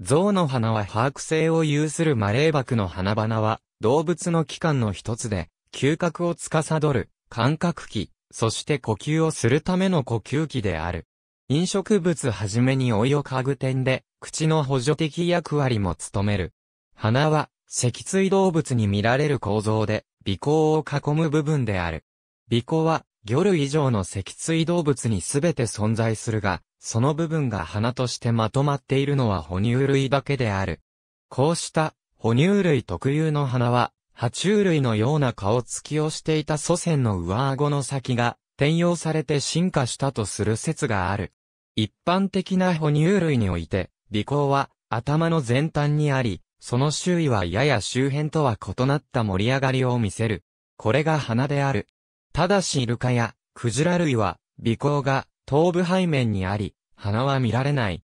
象の花は把握性を有するマレーバクの花々は、動物の器官の一つで、嗅覚を司る、感覚器、そして呼吸をするための呼吸器である。飲食物はじめにおを嗅ぐ点で、口の補助的役割も務める。鼻は、脊椎動物に見られる構造で、鼻孔を囲む部分である。鼻孔は、魚類以上の脊椎動物にすべて存在するが、その部分が鼻としてまとまっているのは哺乳類だけである。こうした哺乳類特有の鼻は、爬虫類のような顔つきをしていた祖先の上顎の先が転用されて進化したとする説がある。一般的な哺乳類において、鼻孔は頭の前端にあり、その周囲はやや周辺とは異なった盛り上がりを見せる。これが鼻である。ただしイルカやクジラ類は鼻孔が頭部背面にあり、鼻は見られない。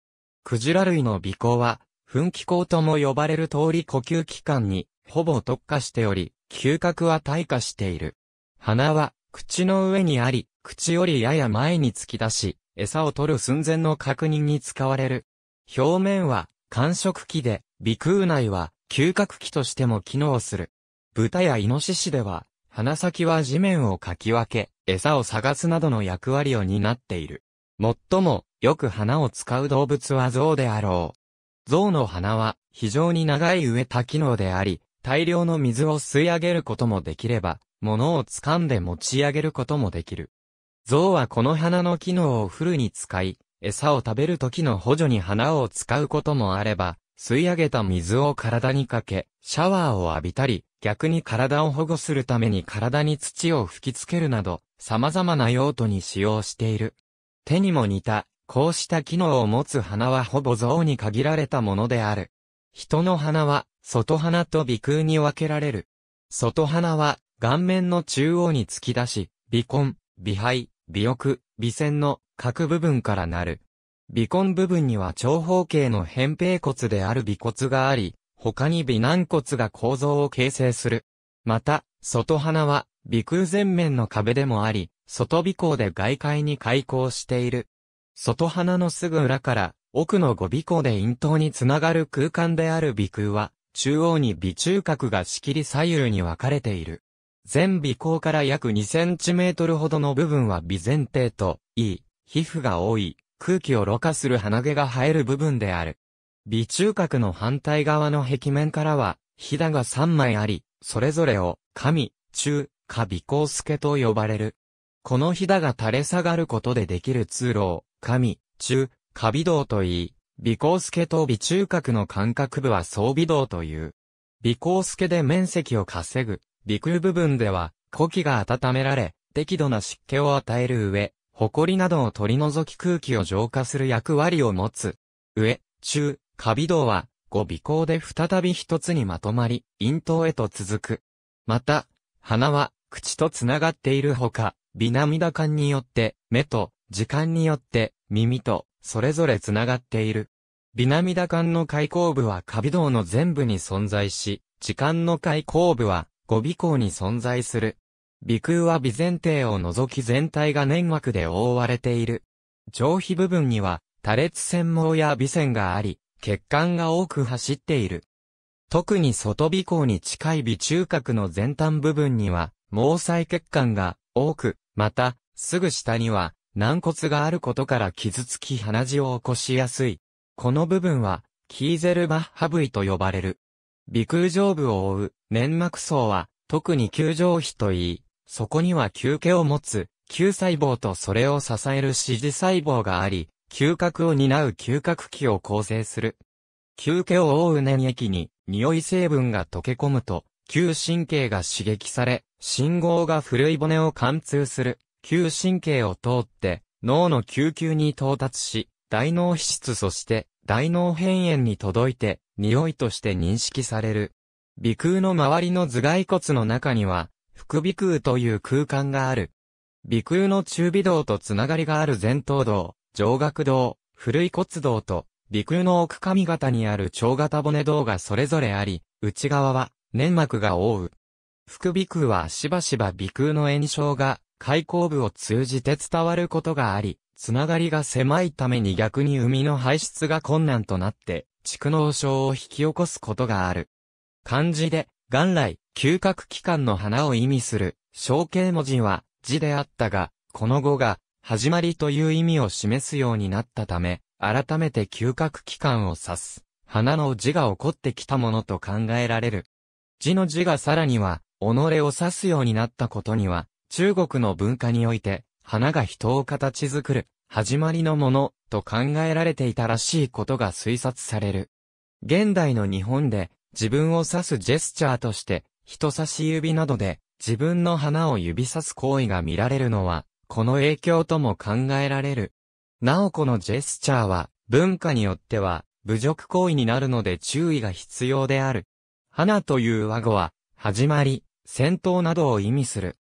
クジラ類の鼻孔は、噴気孔とも呼ばれる通り呼吸器官にほぼ特化しており、嗅覚は退化している。鼻は口の上にあり、口よりやや前に突き出し、餌を取る寸前の確認に使われる。表面は感触器で、鼻腔内は嗅覚器としても機能する。豚やイノシシでは、花先は地面をかき分け、餌を探すなどの役割を担っている。最も、よく花を使う動物は象であろう。象の花は、非常に長い上多機能であり、大量の水を吸い上げることもできれば、物を掴んで持ち上げることもできる。象はこの花の機能をフルに使い、餌を食べる時の補助に花を使うこともあれば、吸い上げた水を体にかけ、シャワーを浴びたり、逆に体を保護するために体に土を吹きつけるなど、様々な用途に使用している。手にも似た、こうした機能を持つ花はほぼ像に限られたものである。人の花は、外花と鼻腔に分けられる。外花は、顔面の中央に突き出し、鼻根、鼻肺、鼻翼、鼻腺の各部分からなる。鼻根部分には長方形の扁平骨である尾骨があり、他に鼻軟骨が構造を形成する。また、外鼻は、鼻空前面の壁でもあり、外鼻孔で外界に開口している。外鼻のすぐ裏から、奥の五尾孔で咽頭につながる空間である鼻空は、中央に鼻中隔が仕切り左右に分かれている。全鼻孔から約2センチメートルほどの部分は鼻前底と、いい、皮膚が多い、空気をろ過する鼻毛が生える部分である。微中核の反対側の壁面からは、ひだが3枚あり、それぞれを、神、中、か微光助と呼ばれる。このひだが垂れ下がることでできる通路を、神、中、か微道と言い、微光助と微中核の間隔部は総微道という。微光助で面積を稼ぐ、微空部分では、呼気が温められ、適度な湿気を与える上、埃などを取り除き空気を浄化する役割を持つ。上、中、カビ道は、五尾孔で再び一つにまとまり、咽頭へと続く。また、鼻は、口とつながっているほか、微涙管によって、目と、時間によって、耳と、それぞれつながっている。微涙管の開口部はカビ道の全部に存在し、時間の開口部は、五尾孔に存在する。鼻腔は微前提を除き全体が粘膜で覆われている。上皮部分には多裂線毛や微線があり、血管が多く走っている。特に外鼻孔に近い鼻中隔の前端部分には、毛細血管が多く、また、すぐ下には軟骨があることから傷つき鼻血を起こしやすい。この部分は、キーゼルバッハ部位と呼ばれる。鼻腔上部を覆う粘膜層は、特に球上皮といい、そこには休気を持つ、球細胞とそれを支える支持細胞があり、嗅覚を担う嗅覚器を構成する。球気を覆う粘液に、匂い成分が溶け込むと、嗅神経が刺激され、信号が古い骨を貫通する、嗅神経を通って、脳の救急に到達し、大脳皮質そして大脳辺縁に届いて、匂いとして認識される。鼻腔の周りの頭蓋骨の中には、副鼻腔という空間がある。鼻腔の中鼻道とつながりがある前頭道、上顎道、古い骨道と、鼻腔の奥上型にある腸型骨道がそれぞれあり、内側は粘膜が覆う。副鼻腔はしばしば鼻腔の炎症が開口部を通じて伝わることがあり、つながりが狭いために逆に海の排出が困難となって、蓄膿症を引き起こすことがある。漢字で、元来、嗅覚器官の花を意味する象形文字は字であったが、この語が始まりという意味を示すようになったため、改めて嗅覚器官を指す花の字が起こってきたものと考えられる。字の字がさらには、己を指すようになったことには、中国の文化において、花が人を形作る、始まりのもの、と考えられていたらしいことが推察される。現代の日本で、自分を指すジェスチャーとして、人差し指などで自分の花を指さす行為が見られるのは、この影響とも考えられる。なおこのジェスチャーは、文化によっては、侮辱行為になるので注意が必要である。花という和語は、始まり、戦闘などを意味する。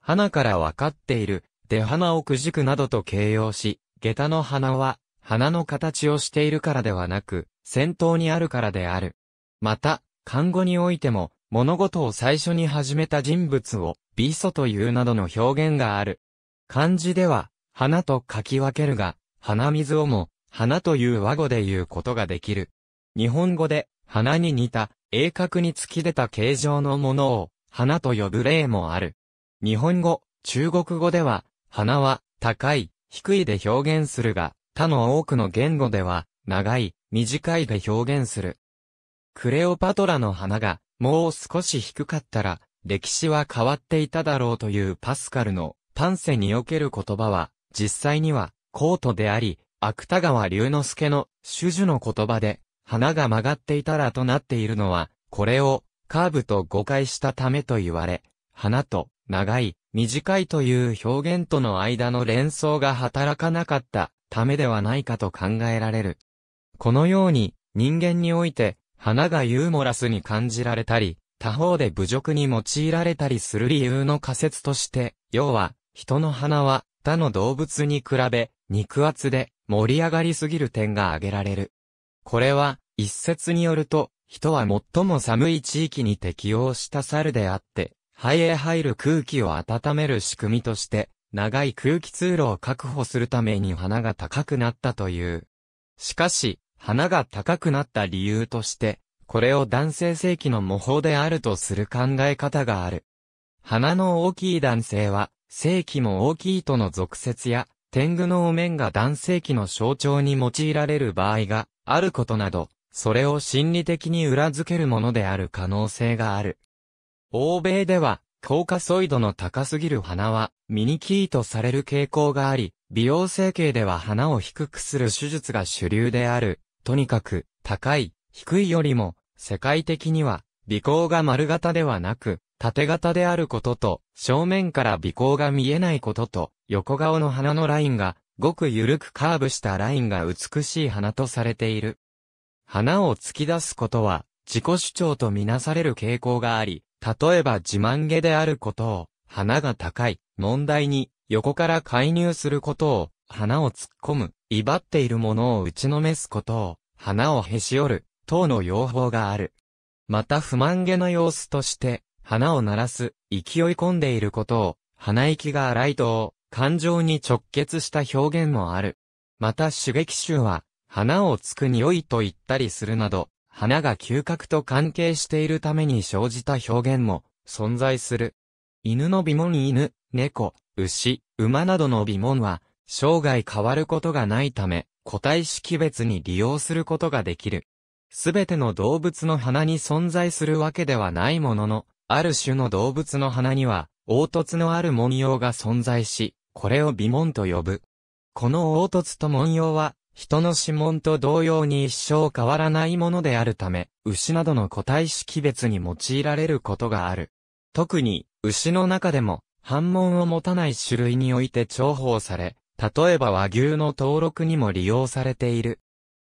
花からわかっている、出花をくじくなどと形容し、下駄の花は、花の形をしているからではなく、先頭にあるからである。また、漢語においても、物事を最初に始めた人物を、美祖というなどの表現がある。漢字では、花と書き分けるが、花水をも、花という和語で言うことができる。日本語で、花に似た、鋭角に突き出た形状のものを、花と呼ぶ例もある。日本語、中国語では、花は、高い、低いで表現するが、他の多くの言語では、長い、短いで表現する。クレオパトラの花が、もう少し低かったら、歴史は変わっていただろうというパスカルの、パンセにおける言葉は、実際には、コートであり、芥川龍之介の、主樹の言葉で、花が曲がっていたらとなっているのは、これを、カーブと誤解したためと言われ、花と、長い、短いという表現との間の連想が働かなかったためではないかと考えられる。このように、人間において、花がユーモラスに感じられたり、他方で侮辱に用いられたりする理由の仮説として、要は、人の鼻は他の動物に比べ、肉厚で盛り上がりすぎる点が挙げられる。これは、一説によると、人は最も寒い地域に適応した猿であって、肺へ入る空気を温める仕組みとして、長い空気通路を確保するために花が高くなったという。しかし、花が高くなった理由として、これを男性性器の模倣であるとする考え方がある。花の大きい男性は、性器も大きいとの俗説や、天狗のお面が男性器の象徴に用いられる場合があることなど、それを心理的に裏付けるものである可能性がある。欧米では、高カソイドの高すぎる花は、ミニキーとされる傾向があり、美容整形では花を低くする手術が主流であるとにかく、高い、低いよりも、世界的には、微光が丸型ではなく、縦型であることと、正面から微光が見えないことと、横顔の花のラインが、ごく緩くカーブしたラインが美しい花とされている。花を突き出すことは、自己主張とみなされる傾向があり、例えば自慢げであることを、花が高い、問題に、横から介入することを、花を突っ込む、威張っているものを打ちのめすことを、花をへし折る、等の用法がある。また不満げな様子として、花を鳴らす、勢い込んでいることを、鼻息が荒いと、感情に直結した表現もある。また刺激臭は、花をつく匂いと言ったりするなど、花が嗅覚と関係しているために生じた表現も存在する。犬の美文犬、猫、牛、馬などの美紋は、生涯変わることがないため、個体識別に利用することができる。すべての動物の鼻に存在するわけではないものの、ある種の動物の鼻には、凹凸のある文様が存在し、これを美紋と呼ぶ。この凹凸と文様は、人の指紋と同様に一生変わらないものであるため、牛などの個体識別に用いられることがある。特に、牛の中でも、反紋を持たない種類において重宝され、例えば和牛の登録にも利用されている。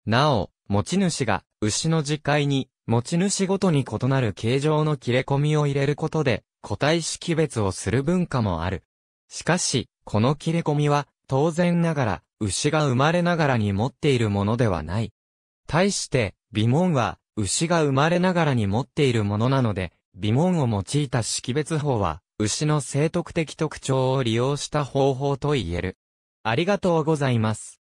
なお、持ち主が牛の自戒に持ち主ごとに異なる形状の切れ込みを入れることで個体識別をする文化もある。しかし、この切れ込みは当然ながら牛が生まれながらに持っているものではない。対して、微紋は牛が生まれながらに持っているものなので、微紋を用いた識別法は牛の生徳的特徴を利用した方法と言える。ありがとうございます。